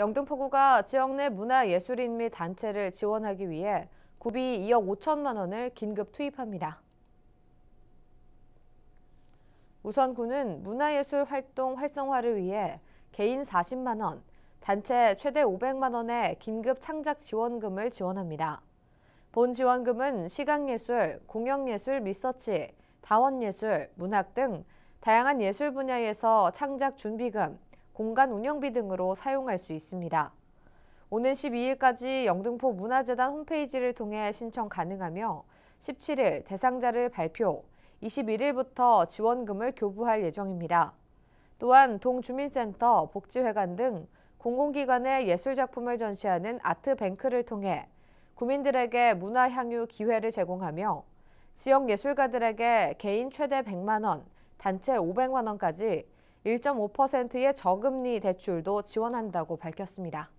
영등포구가 지역 내 문화예술인 및 단체를 지원하기 위해 구비 2억 5천만 원을 긴급 투입합니다. 우선구는 문화예술 활동 활성화를 위해 개인 40만 원, 단체 최대 500만 원의 긴급 창작 지원금을 지원합니다. 본 지원금은 시각예술, 공영예술 리서치, 다원예술, 문학 등 다양한 예술 분야에서 창작 준비금, 공간 운영비 등으로 사용할 수 있습니다. 오는 12일까지 영등포 문화재단 홈페이지를 통해 신청 가능하며 17일 대상자를 발표, 21일부터 지원금을 교부할 예정입니다. 또한 동주민센터, 복지회관 등 공공기관의 예술작품을 전시하는 아트뱅크를 통해 구민들에게 문화향유 기회를 제공하며 지역 예술가들에게 개인 최대 100만 원, 단체 500만 원까지 1.5%의 저금리 대출도 지원한다고 밝혔습니다.